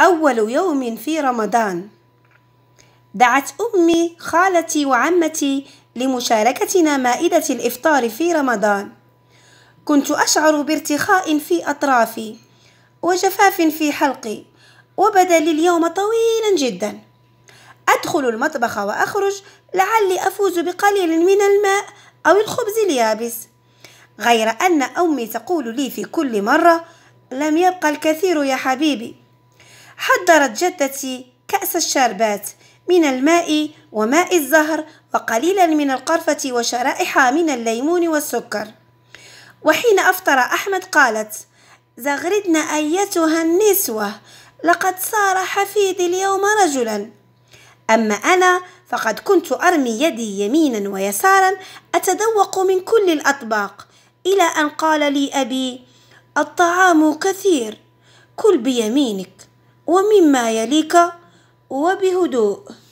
أول يوم في رمضان دعت أمي خالتي وعمتي لمشاركتنا مائدة الإفطار في رمضان كنت أشعر بارتخاء في أطرافي وجفاف في حلقي وبدا لي اليوم طويلا جدا أدخل المطبخ وأخرج لعلي أفوز بقليل من الماء أو الخبز اليابس غير أن أمي تقول لي في كل مرة لم يبقى الكثير يا حبيبي حضرت جدتي كأس الشربات من الماء وماء الزهر وقليلا من القرفة وشرائح من الليمون والسكر وحين أفطر أحمد قالت زغردن أيتها النسوة لقد صار حفيدي اليوم رجلا أما أنا فقد كنت أرمي يدي يمينا ويسارا أتذوق من كل الأطباق إلى أن قال لي أبي الطعام كثير كل بيمينك ومما يليك وبهدوء